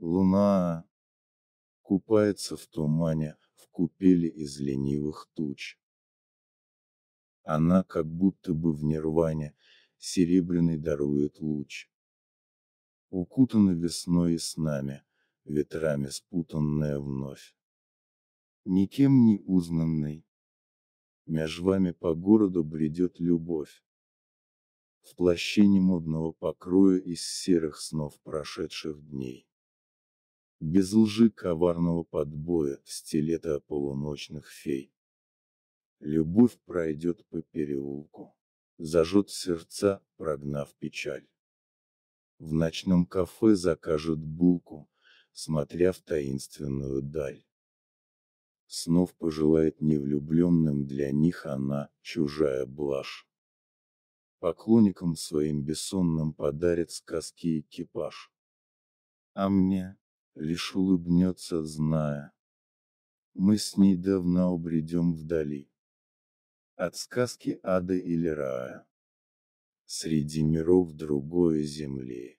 Луна купается в тумане, в купели из ленивых туч. Она как будто бы в нирване, серебряный дарует луч. Укутана весной и снами, ветрами спутанная вновь. Никем не узнанный. Меж вами по городу бредет любовь. В плаще модного покроя из серых снов прошедших дней. Без лжи коварного подбоя, стилета полуночных фей. Любовь пройдет по переулку. Зажжет сердца, прогнав печаль. В ночном кафе закажут булку, смотря в таинственную даль. Снов пожелает невлюбленным для них она, чужая блажь. Поклонникам своим бессонным подарит сказки экипаж. А мне, лишь улыбнется, зная. Мы с ней давно убредем вдали. От сказки ада или рая. Среди миров другой земли.